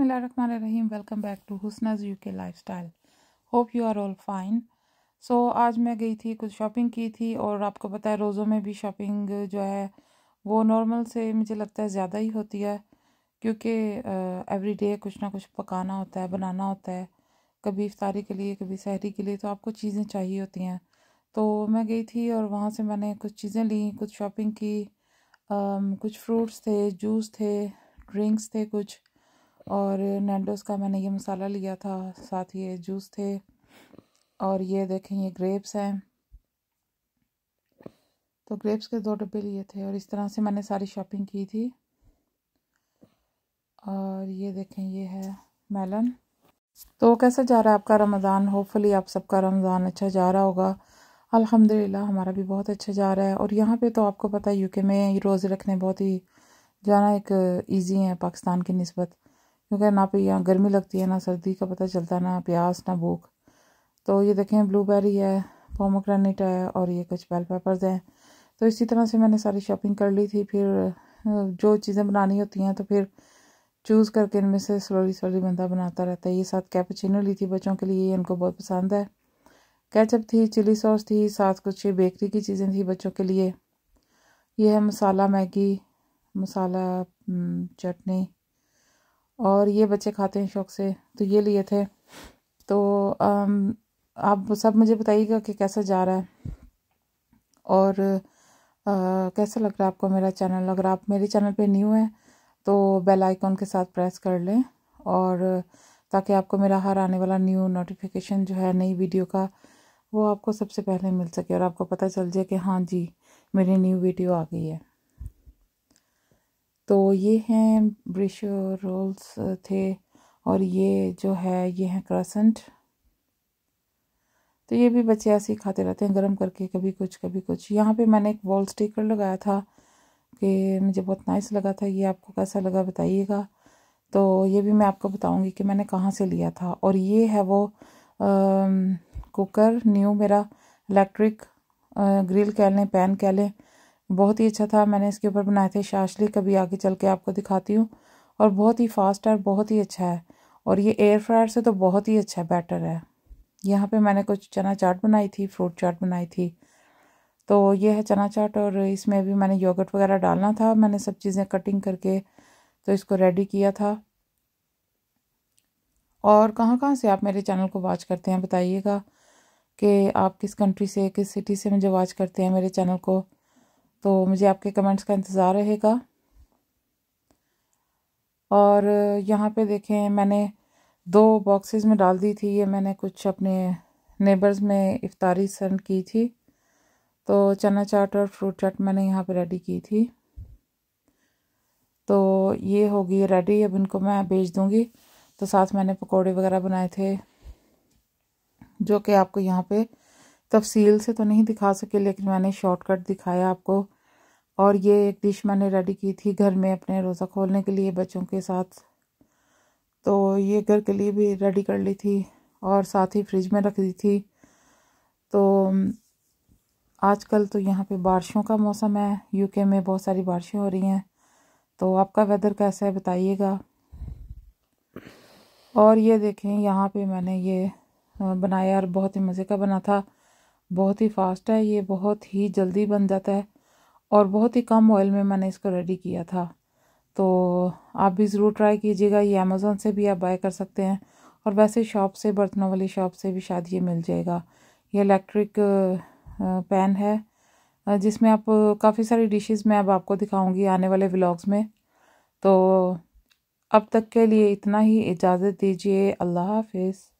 बिसमीम welcome back to Husna's U K lifestyle hope you are all fine so आज मैं गई थी कुछ शॉपिंग की थी और आपको पता है रोज़ों में भी शॉपिंग जो है वो नॉर्मल से मुझे लगता है ज़्यादा ही होती है क्योंकि एवरी डे कुछ ना कुछ पकाना होता है बनाना होता है कभी इफ्तारी के लिए कभी सहरी के लिए तो आपको चीज़ें चाहिए होती हैं तो मैं गई थी और वहाँ से मैंने कुछ चीज़ें ली कुछ शॉपिंग की आ, कुछ फ्रूट्स थे जूस थे ड्रिंक्स थे कुछ और नैंडोस का मैंने ये मसाला लिया था साथ ये जूस थे और ये देखें ये ग्रेप्स हैं तो ग्रेप्स के दो डब्बे लिए थे और इस तरह से मैंने सारी शॉपिंग की थी और ये देखें ये है मेलन तो कैसा जा रहा है आपका रमज़ान होपफुली आप सबका रमज़ान अच्छा जा रहा होगा अल्हम्दुलिल्लाह हमारा भी बहुत अच्छा जा रहा है और यहाँ पे तो आपको पता है यूके में ये रोज़े रखने बहुत ही जाना एक ईजी है पाकिस्तान की नस्बत क्योंकि ना पे यहाँ गर्मी लगती है ना सर्दी का पता चलता ना प्यास ना भूख तो ये देखें ब्लूबेरी है पोमोग्रेनेट है और ये कुछ बेल पेपर्स हैं तो इसी तरह से मैंने सारी शॉपिंग कर ली थी फिर जो चीज़ें बनानी होती हैं तो फिर चूज़ करके इनमें से स्लोली स्लोली बंदा बनाता रहता है ये साथ कैपचिनो ली थी बच्चों के लिए इनको बहुत पसंद है कैचअप थी चिली सॉस थी साथ कुछ बेकरी की चीज़ें थी बच्चों के लिए ये है मसाला मैगी मसाला चटनी और ये बच्चे खाते हैं शौक से तो ये लिए थे तो आम, आप सब मुझे बताइएगा कि कैसा जा रहा है और आ, कैसा लग रहा है आपको मेरा चैनल अगर आप मेरे चैनल पे न्यू हैं तो बेल आइकॉन के साथ प्रेस कर लें और ताकि आपको मेरा हर आने वाला न्यू नोटिफिकेशन जो है नई वीडियो का वो आपको सबसे पहले मिल सके और आपको पता चल जाए कि हाँ जी मेरी न्यू वीडियो आ गई है तो ये हैं ब्रिश रोल्स थे और ये जो है ये हैं क्रसेंट तो ये भी बच्चे ऐसे ही खाते रहते हैं गर्म करके कभी कुछ कभी कुछ यहाँ पे मैंने एक वॉल स्टिकर लगाया था कि मुझे बहुत नाइस लगा था ये आपको कैसा लगा बताइएगा तो ये भी मैं आपको बताऊंगी कि मैंने कहाँ से लिया था और ये है वो आ, कुकर न्यू मेरा इलेक्ट्रिक ग्रिल कह लें पैन कह लें बहुत ही अच्छा था मैंने इसके ऊपर बनाए थे शाशली कभी आगे चल के आपको दिखाती हूँ और बहुत ही फास्ट है और बहुत ही अच्छा है और ये एयर फ्रायर से तो बहुत ही अच्छा बैटर है यहाँ पे मैंने कुछ चना चाट बनाई थी फ्रूट चाट बनाई थी तो ये है चना चाट और इसमें भी मैंने योगर्ट वगैरह डालना था मैंने सब चीज़ें कटिंग करके तो इसको रेडी किया था और कहाँ कहाँ से आप मेरे चैनल को वॉच करते हैं बताइएगा कि आप किस कंट्री से किस सिटी से मुझे वॉच करते हैं मेरे चैनल को तो मुझे आपके कमेंट्स का इंतज़ार रहेगा और यहाँ पे देखें मैंने दो बॉक्सेस में डाल दी थी ये मैंने कुछ अपने नेबर्स में इफ्तारी सेंड की थी तो चना चाट और फ्रूट चाट मैंने यहाँ पे रेडी की थी तो ये होगी रेडी अब इनको मैं भेज दूँगी तो साथ मैंने पकोड़े वगैरह बनाए थे जो कि आपको यहाँ पे तफसील से तो नहीं दिखा सके लेकिन मैंने शॉर्टकट दिखाया आपको और ये एक डिश मैंने रेडी की थी घर में अपने रोज़ा खोलने के लिए बच्चों के साथ तो ये घर के लिए भी रेडी कर ली थी और साथ ही फ्रिज में रख दी थी तो आजकल तो यहाँ पे बारिशों का मौसम है यूके में बहुत सारी बारिशें हो रही हैं तो आपका वेदर कैसा है बताइएगा और ये देखें यहाँ पे मैंने ये बनाया और बहुत ही मज़े का बना था बहुत ही फास्ट है ये बहुत ही जल्दी बन जाता है और बहुत ही कम ऑयल में मैंने इसको रेडी किया था तो आप भी ज़रूर ट्राई कीजिएगा ये अमेज़ोन से भी आप बाय कर सकते हैं और वैसे शॉप से बर्तनों वाली शॉप से भी शायद ये मिल जाएगा ये इलेक्ट्रिक पैन है जिसमें आप काफ़ी सारी डिशेस मैं अब आपको दिखाऊंगी आने वाले व्लॉग्स में तो अब तक के लिए इतना ही इजाज़त दीजिए अल्लाह हाफिज़